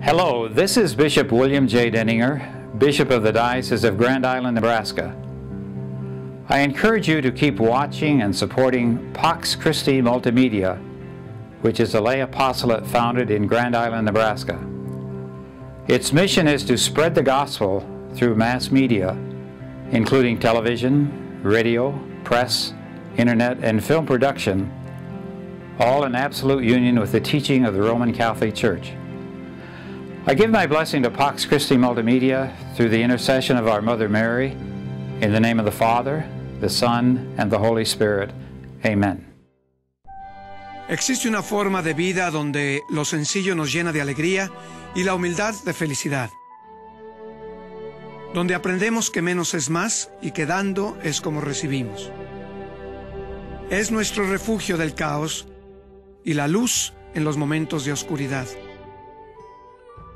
Hello, this is Bishop William J. Denninger, Bishop of the Diocese of Grand Island, Nebraska. I encourage you to keep watching and supporting Pax Christi Multimedia, which is a lay apostolate founded in Grand Island, Nebraska. Its mission is to spread the gospel through mass media, including television, radio, press, internet, and film production, all in absolute union with the teaching of the Roman Catholic Church. I give my blessing to Pax Christi Multimedia through the intercession of our Mother Mary, in the name of the Father, the Son, and the Holy Spirit. Amen. Existe una forma de vida donde lo sencillo nos llena de alegría y la humildad de felicidad. Donde aprendemos que menos es más y que dando es como recibimos. Es nuestro refugio del caos y la luz en los momentos de oscuridad.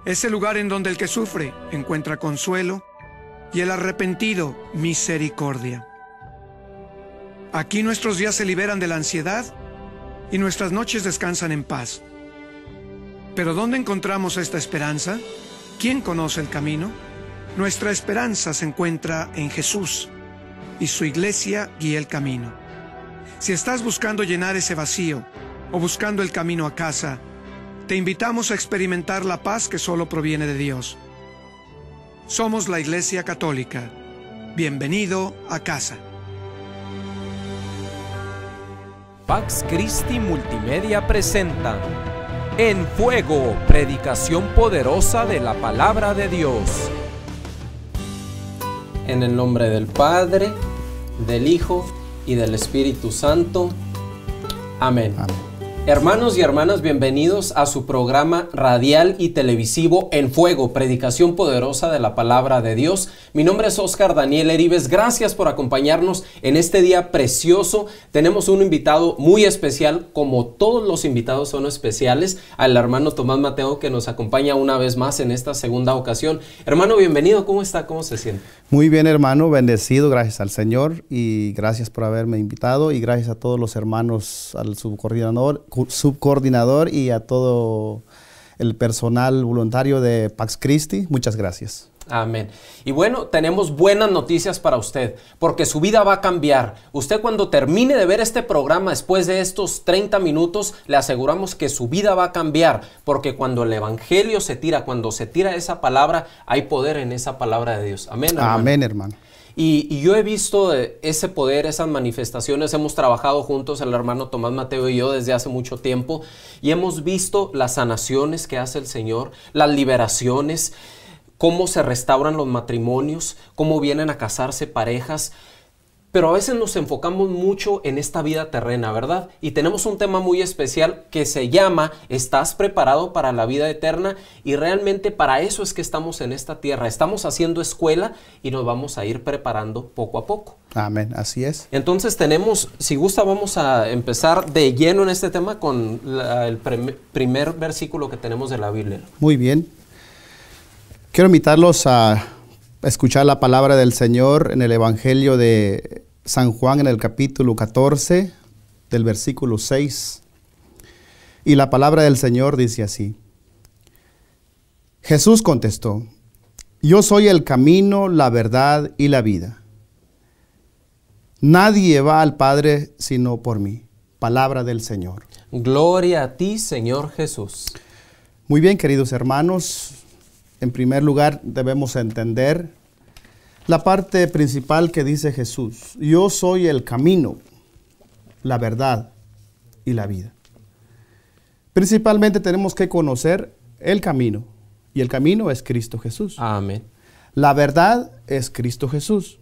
Es el lugar en donde el que sufre encuentra consuelo y el arrepentido misericordia. Aquí nuestros días se liberan de la ansiedad y nuestras noches descansan en paz. Pero ¿dónde encontramos esta esperanza? ¿Quién conoce el camino? Nuestra esperanza se encuentra en Jesús y su iglesia guía el camino. Si estás buscando llenar ese vacío o buscando el camino a casa, te invitamos a experimentar la paz que solo proviene de Dios. Somos la Iglesia Católica. Bienvenido a casa. Pax Christi Multimedia presenta En Fuego, predicación poderosa de la palabra de Dios. En el nombre del Padre, del Hijo y del Espíritu Santo. Amén. Amén. Hermanos y hermanas, bienvenidos a su programa radial y televisivo En Fuego, predicación poderosa de la palabra de Dios. Mi nombre es Oscar Daniel Erives, gracias por acompañarnos en este día precioso. Tenemos un invitado muy especial, como todos los invitados son especiales, al hermano Tomás Mateo que nos acompaña una vez más en esta segunda ocasión. Hermano, bienvenido, ¿cómo está? ¿Cómo se siente? Muy bien, hermano, bendecido, gracias al Señor y gracias por haberme invitado y gracias a todos los hermanos, al subcoordinador subcoordinador y a todo el personal voluntario de Pax Christi. Muchas gracias. Amén. Y bueno, tenemos buenas noticias para usted, porque su vida va a cambiar. Usted cuando termine de ver este programa después de estos 30 minutos, le aseguramos que su vida va a cambiar, porque cuando el Evangelio se tira, cuando se tira esa palabra, hay poder en esa palabra de Dios. Amén. Amén, hermano. Y, yo he visto eh, ese poder, esas manifestaciones. Hemos trabajado juntos, el hermano Tomás Mateo y yo, desde hace mucho tiempo. Y hemos visto las sanaciones que hace el Señor, las liberaciones, cómo se restauran los matrimonios, cómo vienen a casarse parejas. Pero a veces nos enfocamos mucho en esta vida terrena, ¿verdad? Y tenemos un tema muy especial que se llama ¿Estás preparado para la vida eterna? Y realmente para eso es que estamos en esta tierra. Estamos haciendo escuela y nos vamos a ir preparando poco a poco. Amén, así es. Entonces tenemos, si gusta, vamos a empezar de lleno en este tema con el primer versículo que tenemos de la Biblia. Muy bien. Quiero invitarlos a escuchar la palabra del Señor en el Evangelio de San Juan en el capítulo 14 del versículo 6. Y la palabra del Señor dice así. Jesús contestó, yo soy el camino, la verdad y la vida. Nadie va al Padre sino por mí. Palabra del Señor. Gloria a ti, Señor Jesús. Muy bien, queridos hermanos, en primer lugar, debemos entender la parte principal que dice Jesús. Yo soy el camino, la verdad y la vida. Principalmente tenemos que conocer el camino. Y el camino es Cristo Jesús. Amén. La verdad es Cristo Jesús.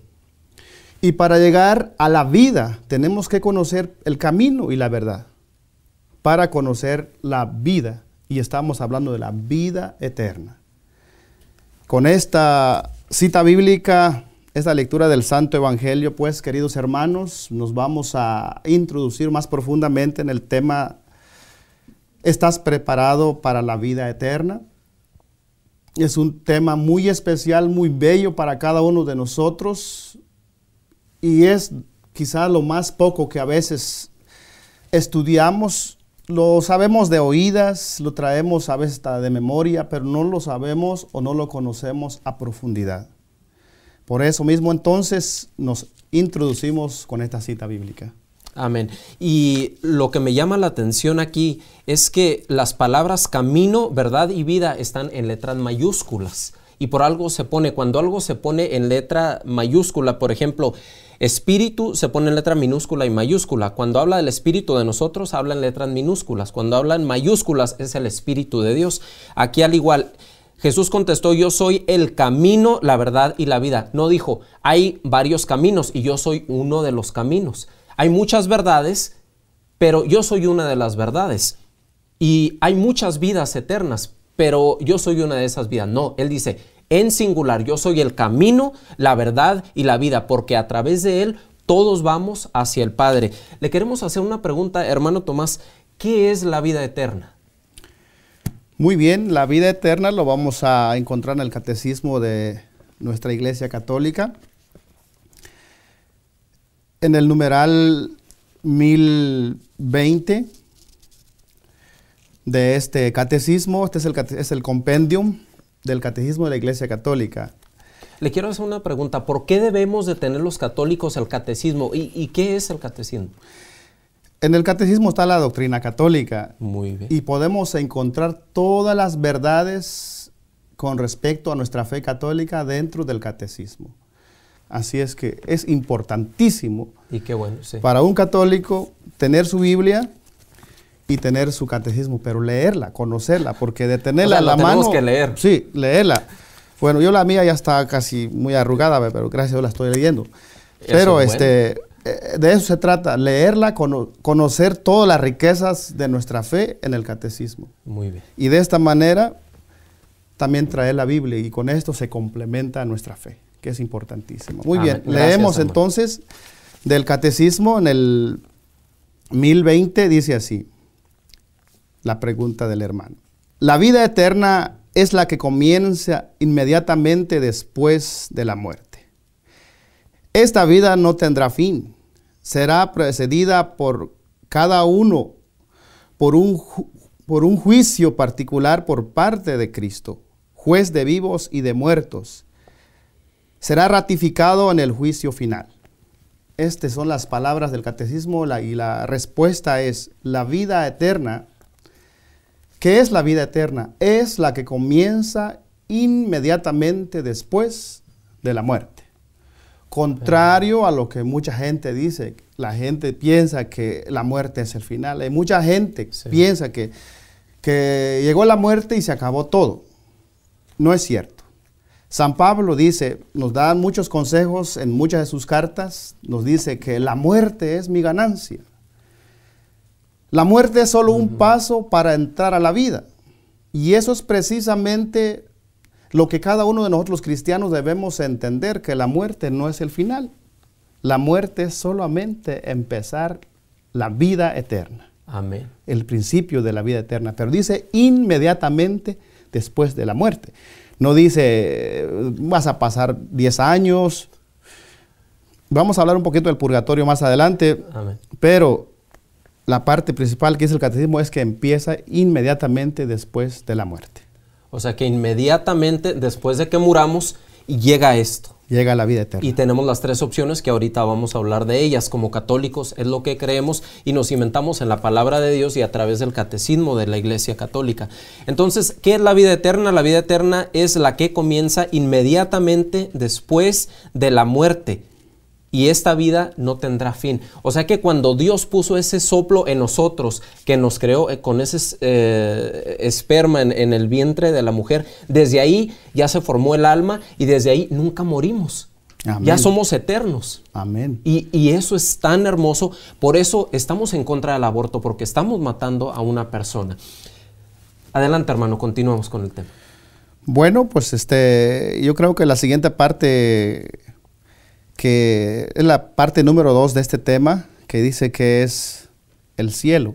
Y para llegar a la vida tenemos que conocer el camino y la verdad. Para conocer la vida. Y estamos hablando de la vida eterna con esta cita bíblica, esta lectura del Santo Evangelio, pues queridos hermanos, nos vamos a introducir más profundamente en el tema, ¿estás preparado para la vida eterna? Es un tema muy especial, muy bello para cada uno de nosotros y es quizá lo más poco que a veces estudiamos lo sabemos de oídas, lo traemos a veces de memoria, pero no lo sabemos o no lo conocemos a profundidad. Por eso mismo entonces nos introducimos con esta cita bíblica. Amén. Y lo que me llama la atención aquí es que las palabras camino, verdad y vida están en letras mayúsculas. Y por algo se pone, cuando algo se pone en letra mayúscula, por ejemplo, Espíritu se pone en letra minúscula y mayúscula. Cuando habla del espíritu de nosotros, habla en letras minúsculas. Cuando habla en mayúsculas, es el espíritu de Dios. Aquí al igual, Jesús contestó, yo soy el camino, la verdad y la vida. No dijo, hay varios caminos y yo soy uno de los caminos. Hay muchas verdades, pero yo soy una de las verdades. Y hay muchas vidas eternas, pero yo soy una de esas vidas. No, él dice, en singular. Yo soy el camino, la verdad y la vida, porque a través de Él todos vamos hacia el Padre. Le queremos hacer una pregunta, hermano Tomás, ¿qué es la vida eterna? Muy bien, la vida eterna lo vamos a encontrar en el catecismo de nuestra Iglesia Católica. En el numeral 1020 de este catecismo, este es el, es el compendium del Catecismo de la Iglesia Católica. Le quiero hacer una pregunta. ¿Por qué debemos de tener los católicos el catecismo? ¿Y, qué es el catecismo? En el catecismo está la doctrina católica. Muy bien. Y podemos encontrar todas las verdades con respecto a nuestra fe católica dentro del catecismo. Así es que es importantísimo y qué bueno, para un católico tener su Biblia, y tener su catecismo, pero leerla, conocerla, porque de tenerla en la, la tenemos que leer. Sí, leerla. Bueno, yo la mía ya está casi muy arrugada, pero gracias a Dios la estoy leyendo. Pero este, eh, de eso se trata, leerla, conocer todas las riquezas de nuestra fe en el catecismo. Muy bien. Y de esta manera también traer la Biblia y con esto se complementa nuestra fe, que es importantísimo. Muy bien, leemos entonces del catecismo en el 1020, dice así la pregunta del hermano. La vida eterna es la que comienza inmediatamente después de la muerte. Esta vida no tendrá fin. Será precedida por cada uno por un, por un juicio particular por parte de Cristo, juez de vivos y de muertos. Será ratificado en el juicio final. Estas son las palabras del catecismo y la respuesta es, la vida eterna ¿Qué es la vida eterna, es la que comienza inmediatamente después de la muerte. Contrario a lo que mucha gente dice, la gente piensa que la muerte es el final. Hay mucha gente que piensa que, que llegó la muerte y se acabó todo. No es cierto. San Pablo dice, nos da muchos consejos en muchas de sus cartas, nos dice que la muerte es mi ganancia. La muerte es solo un paso para entrar a la vida. Y eso es precisamente lo que cada uno de nosotros cristianos debemos entender, que la muerte no es el final. La muerte es solamente empezar la vida eterna. Amén. El principio de la vida eterna. Pero dice inmediatamente después de la muerte. No dice, vas a pasar 10 años. Vamos a hablar un poquito del purgatorio más adelante. Amén. Pero la parte principal que es el catecismo es que empieza inmediatamente después de la muerte. O sea que inmediatamente después de que muramos llega esto. Llega la vida eterna. Y tenemos las tres opciones que ahorita vamos a hablar de ellas. Como católicos es lo que creemos y nos inventamos en la palabra de Dios y a través del catecismo de la Iglesia Católica. Entonces, ¿qué es la vida eterna? La vida eterna es la que comienza inmediatamente después de la muerte y esta vida no tendrá fin. O sea que cuando Dios puso ese soplo en nosotros, que nos creó eh, con ese eh, esperma en, el vientre de la mujer, desde ahí ya se formó el alma y desde ahí nunca morimos. Ya somos eternos. Amén. Y, eso es tan hermoso. Por eso estamos en contra del aborto, porque estamos matando a una persona. Adelante, hermano, continuamos con el tema. Bueno, pues este, yo creo que la siguiente parte que es la parte número dos de este tema, que dice que es el cielo.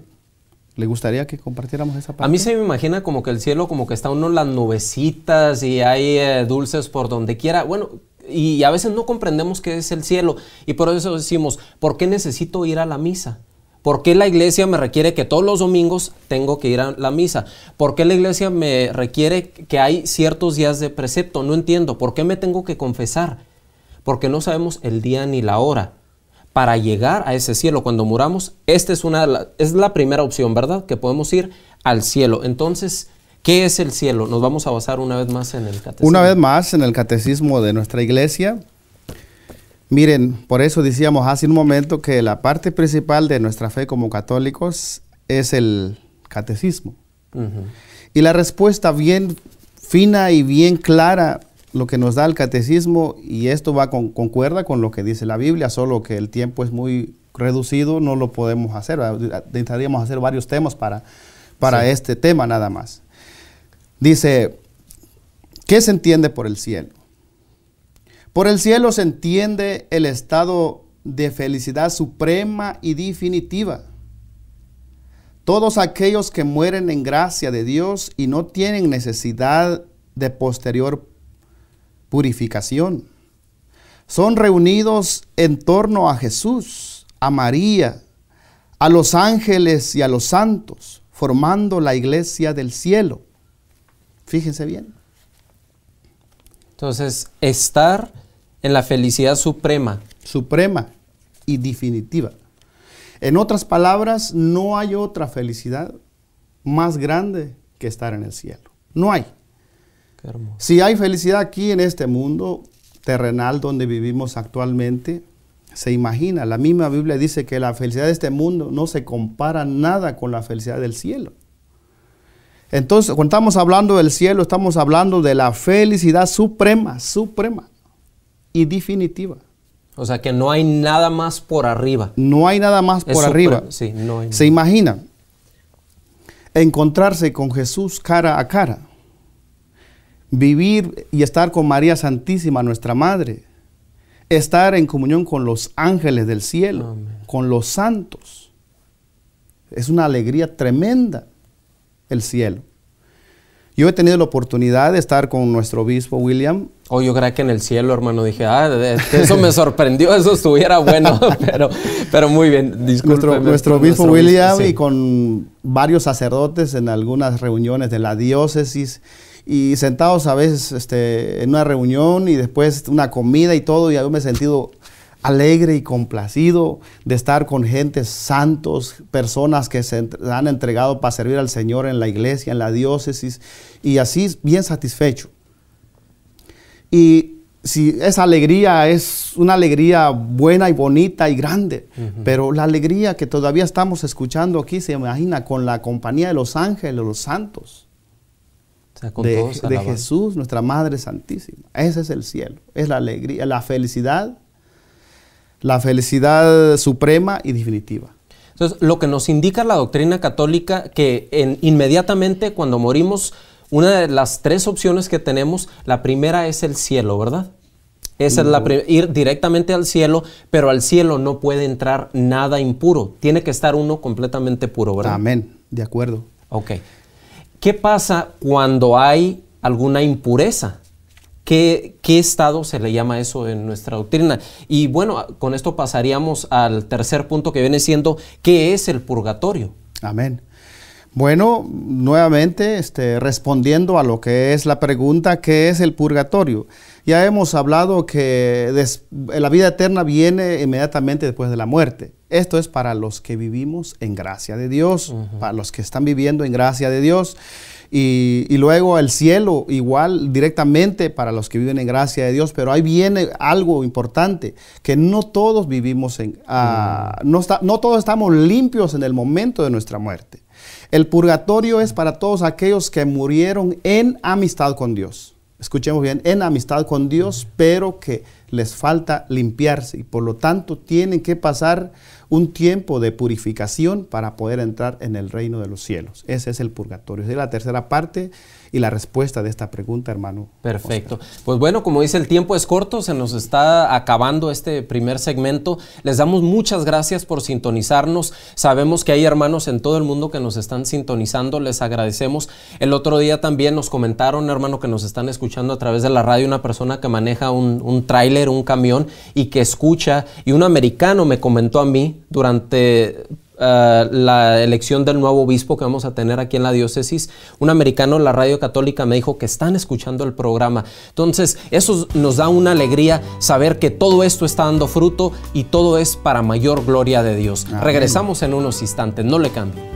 ¿Le gustaría que compartiéramos esa parte? A mí se me imagina como que el cielo, como que está uno en las nubecitas y hay eh, dulces por donde quiera. Bueno, y a veces no comprendemos qué es el cielo. Y por eso decimos, ¿por qué necesito ir a la misa? ¿Por qué la iglesia me requiere que todos los domingos tengo que ir a la misa? ¿Por qué la iglesia me requiere que hay ciertos días de precepto? No entiendo. ¿Por qué me tengo que confesar? porque no sabemos el día ni la hora. Para llegar a ese cielo cuando muramos, esta es, una, es la primera opción, ¿verdad? Que podemos ir al cielo. Entonces, ¿qué es el cielo? Nos vamos a basar una vez más en el catecismo. Una vez más en el catecismo de nuestra iglesia. Miren, por eso decíamos hace un momento que la parte principal de nuestra fe como católicos es el catecismo. Y la respuesta bien fina y bien clara lo que nos da el catecismo, y esto va con, concuerda con lo que dice la Biblia, solo que el tiempo es muy reducido, no lo podemos hacer. Ah, Intentaríamos hacer varios temas para, para este tema nada más. Dice, ¿qué se entiende por el cielo? Por el cielo se entiende el estado de felicidad suprema y definitiva. Todos aquellos que mueren en gracia de Dios y no tienen necesidad de posterior purificación. Son reunidos en torno a Jesús, a María, a los ángeles y a los santos, formando la iglesia del cielo. Fíjense bien. Entonces, estar en la felicidad suprema. Suprema y definitiva. En otras palabras, no hay otra felicidad más grande que estar en el cielo. No hay. Si hay felicidad aquí en este mundo terrenal donde vivimos actualmente, se imagina. La misma Biblia dice que la felicidad de este mundo no se compara nada con la felicidad del cielo. Entonces, cuando estamos hablando del cielo, estamos hablando de la felicidad suprema, suprema y definitiva. O sea que no hay nada más por arriba. No hay nada más por arriba. se imagina encontrarse con Jesús cara a cara vivir y estar con María Santísima, nuestra Madre, estar en comunión con los ángeles del cielo, con los santos. Es una alegría tremenda el cielo. Yo he tenido la oportunidad de estar con nuestro obispo William. Oh, yo creo que en el cielo, hermano, dije, ah, eso me sorprendió, eso estuviera bueno, pero, pero muy bien, disculpe. Nuestro, obispo William y con varios sacerdotes en algunas reuniones de la diócesis y sentados a veces este, en una reunión y después una comida y todo, y yo me he sentido alegre y complacido de estar con gente, santos, personas que se han entregado para servir al Señor en la iglesia, en la diócesis, y así bien satisfecho. Y si esa alegría es una alegría buena y bonita y grande, pero la alegría que todavía estamos escuchando aquí, se imagina, con la compañía de los ángeles, los santos de, Jesús, nuestra Madre Santísima. Ese es el cielo, es la alegría, la felicidad, la felicidad suprema y definitiva. Entonces, lo que nos indica la doctrina católica, que inmediatamente cuando morimos, una de las tres opciones que tenemos, la primera es el cielo, ¿verdad? Esa es la ir directamente al cielo, pero al cielo no puede entrar nada impuro. Tiene que estar uno completamente puro, ¿verdad? Amén, de acuerdo. Ok. ¿Qué pasa cuando hay alguna impureza? ¿Qué, ¿Qué, estado se le llama eso en nuestra doctrina? Y bueno, con esto pasaríamos al tercer punto que viene siendo, ¿qué es el purgatorio? Amén. Bueno, nuevamente este, respondiendo a lo que es la pregunta, ¿qué es el purgatorio? Ya hemos hablado que la vida eterna viene inmediatamente después de la muerte. Esto es para los que vivimos en gracia de Dios, para los que están viviendo en gracia de Dios. Y, luego el cielo, igual directamente para los que viven en gracia de Dios, pero ahí viene algo importante, que no todos vivimos en, ah, mm. no todos estamos limpios en el momento de nuestra muerte. El purgatorio es para todos aquellos que murieron en amistad con Dios. Escuchemos bien, en amistad con Dios, pero que les falta limpiarse y por lo tanto tienen que pasar un tiempo de purificación para poder entrar en el reino de los cielos. Ese es el purgatorio. es la tercera parte y la respuesta de esta pregunta, hermano. Perfecto. Pues bueno, como dice el tiempo es corto, se nos está acabando este primer segmento. Les damos muchas gracias por sintonizarnos. Sabemos que hay hermanos en todo el mundo que nos están sintonizando, les agradecemos. El otro día también nos comentaron, hermano, que nos están escuchando a través de la radio una persona que maneja un, un tráiler, un camión y que escucha, y un americano me comentó a mí durante eh, la elección del nuevo obispo que vamos a tener aquí en la diócesis, un americano en la radio católica me dijo que están escuchando el programa. Entonces, eso nos da una alegría saber que todo esto está dando fruto y todo es para mayor gloria de Dios. Regresamos en unos instantes, no le cambie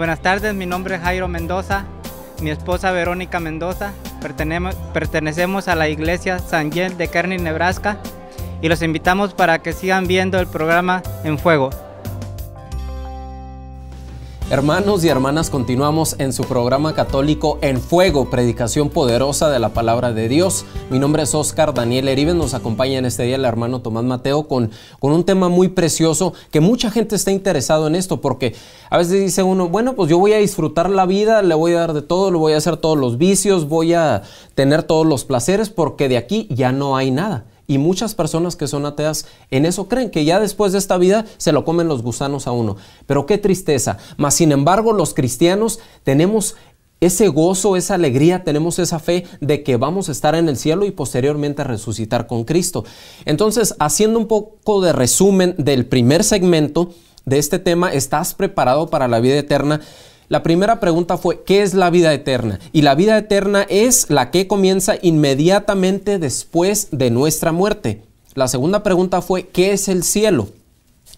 Buenas tardes, mi nombre es Jairo Mendoza, mi esposa Verónica Mendoza. pertenecemos a la iglesia San Yel de Kearney, Nebraska y los invitamos para que sigan viendo el programa En Fuego. Hermanos y hermanas, continuamos en su programa católico En Fuego, predicación poderosa de la palabra de Dios. Mi nombre es Oscar Daniel Eriven, nos acompaña en este día el hermano Tomás Mateo con, con un tema muy precioso que mucha gente está interesado en esto porque a veces dice uno, bueno, pues yo voy a disfrutar la vida, le voy a dar de todo, le voy a hacer todos los vicios, voy a tener todos los placeres porque de aquí ya no hay nada. Y muchas personas que son ateas en eso creen que ya después de esta vida se lo comen los gusanos a uno. Pero qué tristeza. Mas, sin embargo, los cristianos tenemos ese gozo, esa alegría, tenemos esa fe de que vamos a estar en el cielo y posteriormente a resucitar con Cristo. Entonces, haciendo un poco de resumen del primer segmento de este tema, ¿estás preparado para la vida eterna? La primera pregunta fue, ¿qué es la vida eterna? Y la vida eterna es la que comienza inmediatamente después de nuestra muerte. La segunda pregunta fue, ¿qué es el cielo?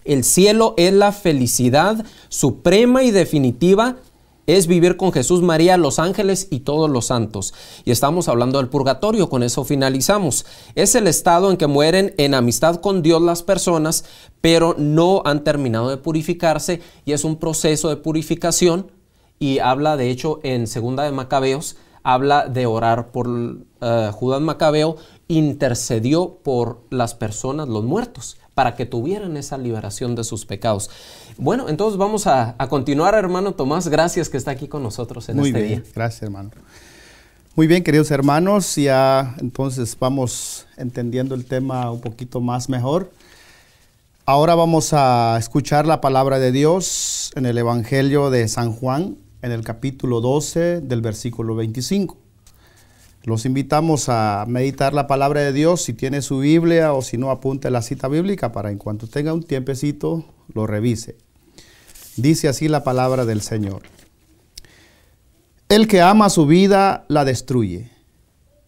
El cielo es la felicidad suprema y definitiva es vivir con Jesús, María, los ángeles y todos los santos. Y estamos hablando del purgatorio, con eso finalizamos. Es el estado en que mueren en amistad con Dios las personas, pero no han terminado de purificarse y es un proceso de purificación y habla, de hecho, en Segunda de Macabeos, habla de orar por eh, Judas Macabeo, intercedió por las personas, los muertos, para que tuvieran esa liberación de sus pecados. Bueno, entonces vamos a, continuar, hermano Tomás. Gracias que está aquí con nosotros en Muy este bien. Gracias, hermano. Muy bien, queridos hermanos, ya entonces vamos entendiendo el tema un poquito más mejor. Ahora vamos a escuchar la palabra de Dios en el Evangelio de San Juan, en el capítulo 12 del versículo 25. Los invitamos a meditar la palabra de Dios. Si tiene su Biblia o si no, apunte la cita bíblica para en cuanto tenga un tiempecito, lo revise. Dice así la palabra del Señor. El que ama su vida la destruye,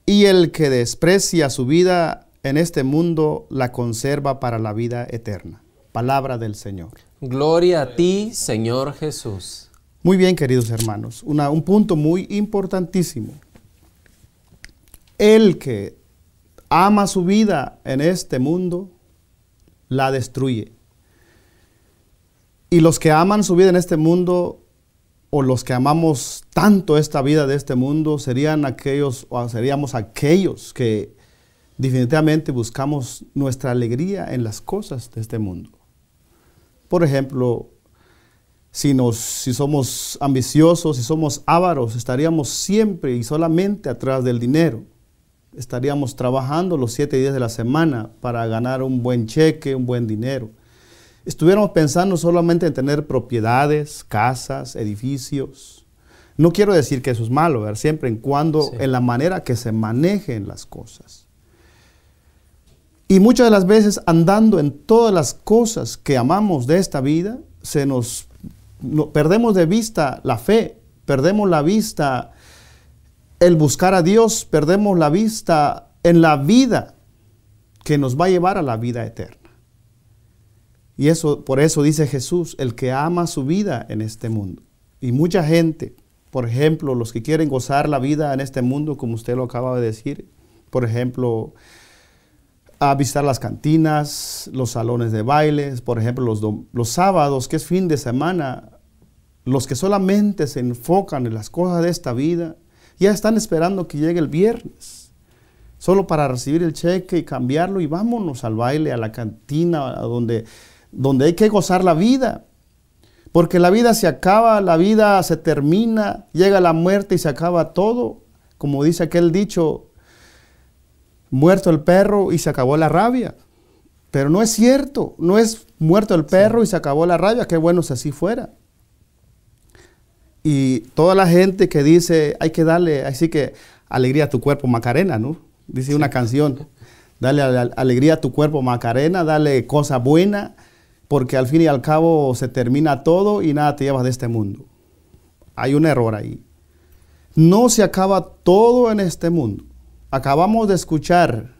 y el que desprecia su vida en este mundo la conserva para la vida eterna. Palabra del Señor. Gloria a ti, Señor Jesús. Muy bien, queridos hermanos, un punto muy importantísimo. El que ama su vida en este mundo, la destruye. Y los que aman su vida en este mundo, o los que amamos tanto esta vida de este mundo, serían aquellos, o seríamos aquellos que definitivamente buscamos nuestra alegría en las cosas de este mundo. Por ejemplo, si, si somos ambiciosos, si somos ávaros, estaríamos siempre y solamente atrás del dinero. Estaríamos trabajando los siete días de la semana para ganar un buen cheque, un buen dinero. Estuviéramos pensando solamente en tener propiedades, casas, edificios. No quiero decir que eso es malo, ¿ver? siempre en cuando, en la manera que se manejen las cosas. Y muchas de las veces andando en todas las cosas que amamos de esta vida, se nos perdemos de vista la fe, perdemos la vista el buscar a Dios, perdemos la vista en la vida que nos va a llevar a la vida eterna. Y eso por eso dice Jesús, el que ama su vida en este mundo. Y mucha gente, por ejemplo, los que quieren gozar la vida en este mundo, como usted lo acaba de decir, por ejemplo, a visitar las cantinas, los salones de bailes, por ejemplo, los, los sábados, que es fin de semana, los que solamente se enfocan en las cosas de esta vida, ya están esperando que llegue el viernes, solo para recibir el cheque y cambiarlo y vámonos al baile, a la cantina, donde, donde hay que gozar la vida. Porque la vida se acaba, la vida se termina, llega la muerte y se acaba todo. Como dice aquel dicho, muerto el perro y se acabó la rabia. Pero no es cierto, no es muerto el perro y se acabó la rabia, qué bueno si así fuera. Y toda la gente que dice, hay que darle, así que alegría a tu cuerpo, Macarena, ¿no? Dice una canción, dale alegría a tu cuerpo, Macarena, dale cosa buena, porque al fin y al cabo se termina todo y nada te llevas de este mundo. Hay un error ahí. No se acaba todo en este mundo. Acabamos de escuchar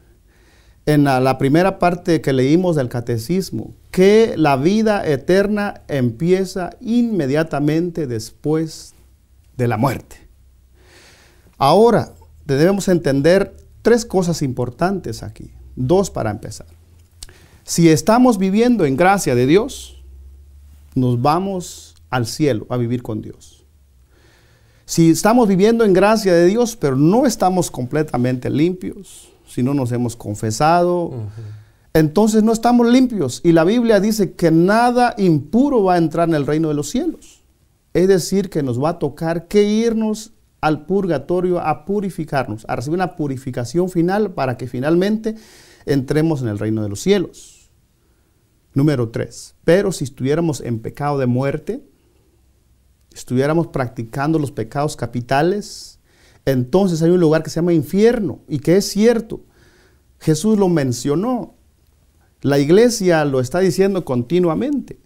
en la, primera parte que leímos del catecismo que la vida eterna empieza inmediatamente después de la muerte. Ahora debemos entender tres cosas importantes aquí, dos para empezar. Si estamos viviendo en gracia de Dios, nos vamos al cielo a vivir con Dios. Si estamos viviendo en gracia de Dios, pero no estamos completamente limpios, si no nos hemos confesado, entonces no estamos limpios. Y la Biblia dice que nada impuro va a entrar en el reino de los cielos. Es decir, que nos va a tocar que irnos al purgatorio a purificarnos, a recibir una purificación final para que finalmente entremos en el reino de los cielos. Número 3. Pero si estuviéramos en pecado de muerte, estuviéramos practicando los pecados capitales, entonces hay un lugar que se llama infierno y que es cierto. Jesús lo mencionó. La iglesia lo está diciendo continuamente.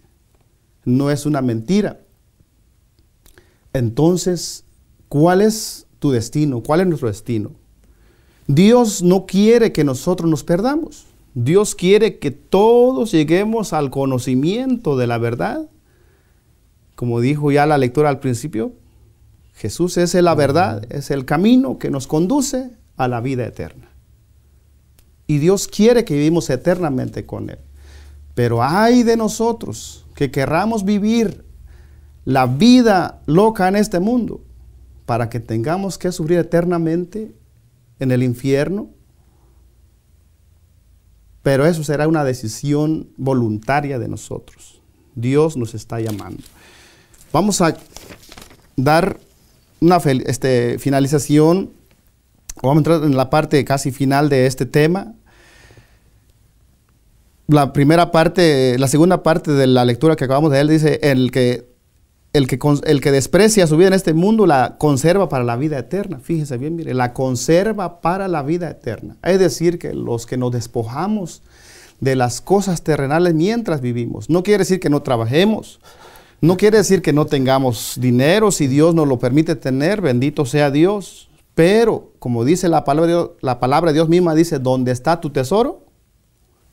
No es una mentira. Entonces, ¿cuál es tu destino? ¿Cuál es nuestro destino? Dios no quiere que nosotros nos perdamos. Dios quiere que todos lleguemos al conocimiento de la verdad como dijo ya la lectura al principio, Jesús es la verdad, es el camino que nos conduce a la vida eterna. Y Dios quiere que vivimos eternamente con Él. Pero hay de nosotros que querramos vivir la vida loca en este mundo para que tengamos que sufrir eternamente en el infierno. Pero eso será una decisión voluntaria de nosotros. Dios nos está llamando. Vamos a dar una este, finalización, vamos a entrar en la parte casi final de este tema. La primera parte, la segunda parte de la lectura que acabamos de leer, dice, el que, el que, el que desprecia su vida en este mundo la conserva para la vida eterna. Fíjese bien, mire, la conserva para la vida eterna. Es decir, que los que nos despojamos de las cosas terrenales mientras vivimos, no quiere decir que no trabajemos, no quiere decir que no tengamos dinero, si Dios nos lo permite tener, bendito sea Dios. Pero, como dice la palabra, la palabra de Dios misma, dice, ¿dónde está tu tesoro,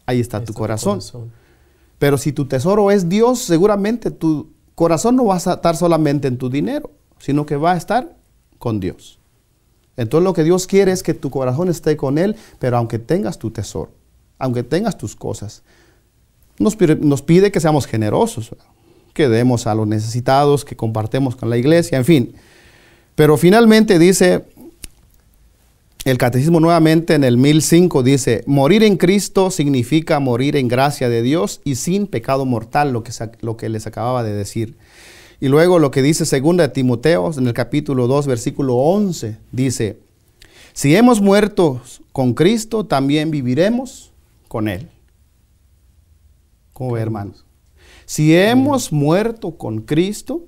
ahí está, tu, corazón. Pero si tu tesoro es Dios, seguramente tu corazón no va a estar solamente en tu dinero, sino que va a estar con Dios. Entonces lo que Dios quiere es que tu corazón esté con Él, pero aunque tengas tu tesoro, aunque tengas tus cosas, nos pide, nos pide que seamos generosos que demos a los necesitados, que compartemos con la iglesia, en fin. Pero finalmente dice el catecismo nuevamente en el 1005, dice, morir en Cristo significa morir en gracia de Dios y sin pecado mortal, lo que, lo que les acababa de decir. Y luego lo que dice 2 de Timoteo en el capítulo 2, versículo 11, dice, si hemos muerto con Cristo, también viviremos con Él. ¿Cómo ve, hermanos? Si hemos muerto con Cristo,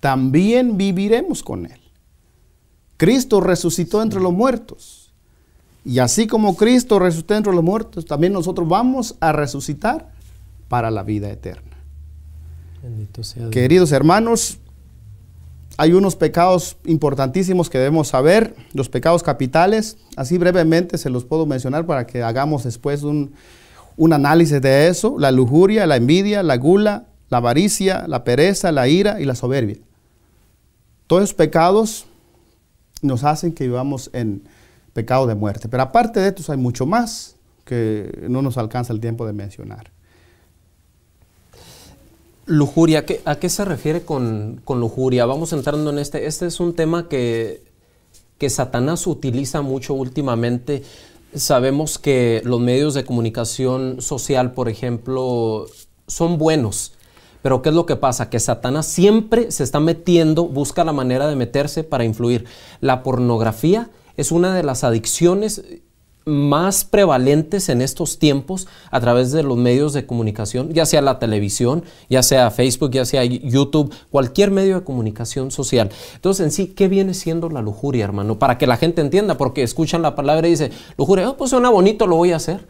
también viviremos con Él. Cristo resucitó entre los muertos. Y así como Cristo resucitó entre los muertos, también nosotros vamos a resucitar para la vida eterna. Queridos hermanos, hay unos pecados importantísimos que debemos saber, los pecados capitales. Así brevemente se los puedo mencionar para que hagamos después un, un análisis de eso, la lujuria, la envidia, la gula, la avaricia, la pereza, la ira y la soberbia. Todos esos pecados nos hacen que vivamos en pecado de muerte. Pero aparte de estos hay mucho más que no nos alcanza el tiempo de mencionar. Lujuria, ¿a qué se refiere con, lujuria? Vamos entrando en este. Este es un tema que, que Satanás utiliza mucho últimamente sabemos que los medios de comunicación social, por ejemplo, son buenos. Pero ¿qué es lo que pasa? Que Satanás siempre se está metiendo, busca la manera de meterse para influir. La pornografía es una de las adicciones más prevalentes en estos tiempos a través de los medios de comunicación, ya sea la televisión, ya sea Facebook, ya sea YouTube, cualquier medio de comunicación social. Entonces, en sí, ¿qué viene siendo la lujuria, hermano? Para que la gente entienda, porque escuchan la palabra y dicen, lujuria, oh, pues suena bonito, lo voy a hacer.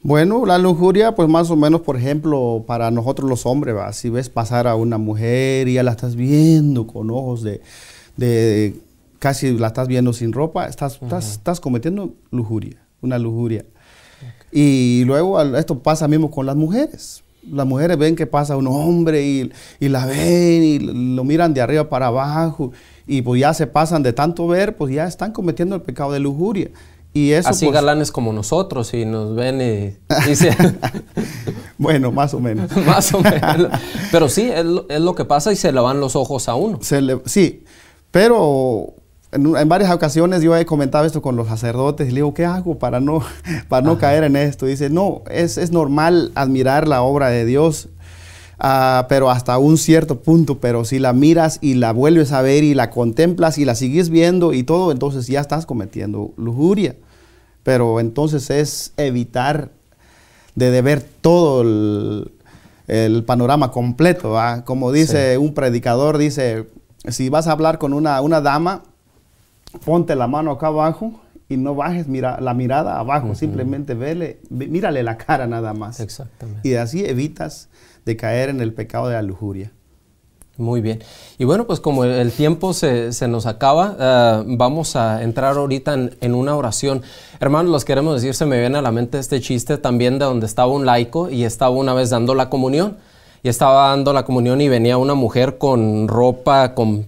Bueno, la lujuria, pues más o menos, por ejemplo, para nosotros los hombres, si ves pasar a una mujer y ya la estás viendo con ojos de casi la estás viendo sin ropa, estás, estás, estás, cometiendo lujuria, una lujuria. Y luego esto pasa mismo con las mujeres. Las mujeres ven que pasa un hombre y, la ven y lo miran de arriba para abajo y pues ya se pasan de tanto ver, pues ya están cometiendo el pecado de lujuria. Y eso, Así pues, galanes como nosotros y nos ven y, dicen. bueno, más o menos. más o menos. Pero sí, es, lo que pasa y se le van los ojos a uno. sí, pero en, varias ocasiones yo he comentado esto con los sacerdotes y le digo, ¿qué hago para no, para no caer en esto? Dice, no, es, es, normal admirar la obra de Dios, ah, pero hasta un cierto punto, pero si la miras y la vuelves a ver y la contemplas y la sigues viendo y todo, entonces ya estás cometiendo lujuria. Pero entonces es evitar de, ver todo el, panorama completo. Como dice un predicador, dice, si vas a hablar con una, una dama, ponte la mano acá abajo y no bajes mira, la mirada abajo, simplemente vele, mírale la cara nada más. Exactamente. Y así evitas de caer en el pecado de la lujuria. Muy bien. Y bueno, pues como el tiempo se, nos acaba, eh, vamos a entrar ahorita en, una oración. Hermanos, los queremos decir, se me viene a la mente este chiste también de donde estaba un laico y estaba una vez dando la comunión. Y estaba dando la comunión y venía una mujer con ropa, con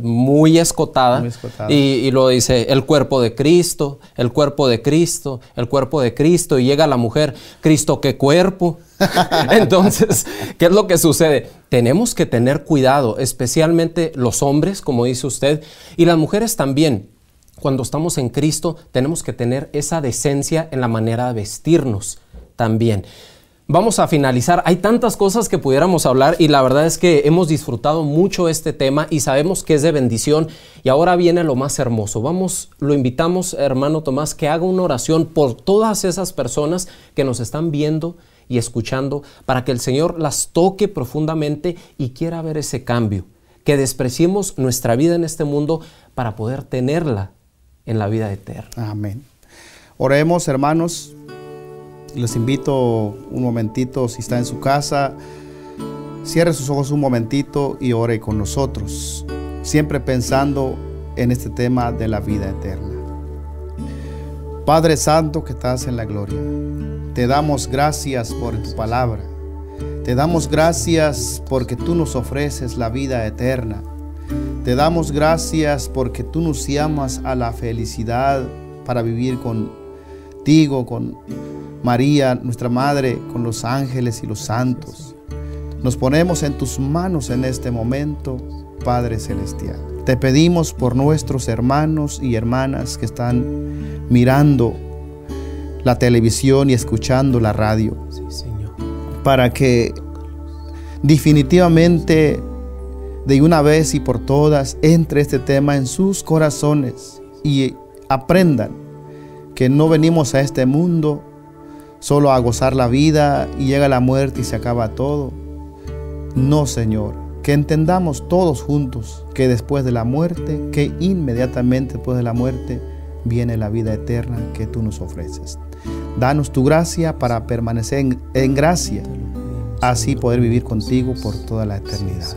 muy escotada. Y, y, lo dice, el cuerpo de Cristo, el cuerpo de Cristo, el cuerpo de Cristo. Y llega la mujer, Cristo, qué cuerpo. Entonces, ¿qué es lo que sucede? Tenemos que tener cuidado, especialmente los hombres, como dice usted, y las mujeres también cuando estamos en Cristo, tenemos que tener esa decencia en la manera de vestirnos también. Vamos a finalizar. Hay tantas cosas que pudiéramos hablar y la verdad es que hemos disfrutado mucho este tema y sabemos que es de bendición. Y ahora viene lo más hermoso. Vamos, lo invitamos, hermano Tomás, que haga una oración por todas esas personas que nos están viendo y escuchando para que el Señor las toque profundamente y quiera ver ese cambio. Que despreciemos nuestra vida en este mundo para poder tenerla en la vida eterna. Amén. Oremos, hermanos les invito un momentito, si está en su casa, cierre sus ojos un momentito y ore con nosotros, siempre pensando en este tema de la vida eterna. Padre Santo que estás en la gloria, te damos gracias por tu palabra. Te damos gracias porque tú nos ofreces la vida eterna. Te damos gracias porque tú nos llamas a la felicidad para vivir contigo, con María, nuestra Madre, con los ángeles y los santos. Nos ponemos en tus manos en este momento, Padre Celestial. Te pedimos por nuestros hermanos y hermanas que están mirando la televisión y escuchando la radio. Para que definitivamente de una vez y por todas entre este tema en sus corazones y aprendan que no venimos a este mundo solo a gozar la vida y llega la muerte y se acaba todo. No, Señor, que entendamos todos juntos que después de la muerte, que inmediatamente después de la muerte, viene la vida eterna que tú nos ofreces. Danos tu gracia para permanecer en, gracia, así poder vivir contigo por toda la eternidad.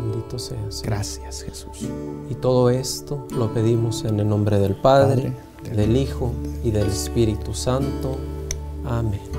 Bendito seas. Gracias, Jesús. Y todo esto lo pedimos en el nombre del Padre, del Hijo y del Espíritu Santo. Amém.